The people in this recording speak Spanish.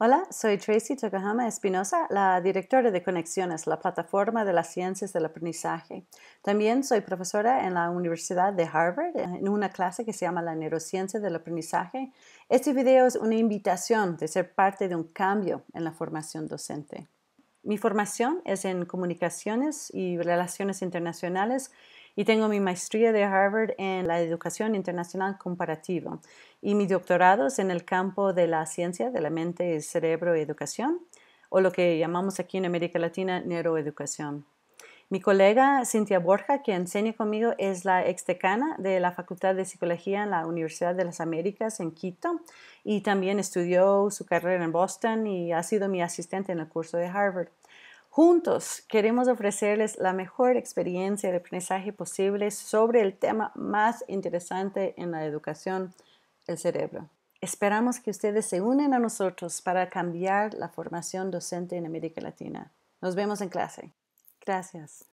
Hola, soy Tracy Takahama Espinosa, la directora de Conexiones, la plataforma de las ciencias del aprendizaje. También soy profesora en la Universidad de Harvard en una clase que se llama la neurociencia del aprendizaje. Este video es una invitación de ser parte de un cambio en la formación docente. Mi formación es en comunicaciones y relaciones internacionales y tengo mi maestría de Harvard en la educación internacional comparativa y mi doctorado es en el campo de la ciencia de la mente, el cerebro y educación, o lo que llamamos aquí en América Latina neuroeducación. Mi colega Cintia Borja, que enseña conmigo, es la extecana de la Facultad de Psicología en la Universidad de las Américas en Quito y también estudió su carrera en Boston y ha sido mi asistente en el curso de Harvard. Juntos queremos ofrecerles la mejor experiencia de aprendizaje posible sobre el tema más interesante en la educación, el cerebro. Esperamos que ustedes se unen a nosotros para cambiar la formación docente en América Latina. Nos vemos en clase. Gracias.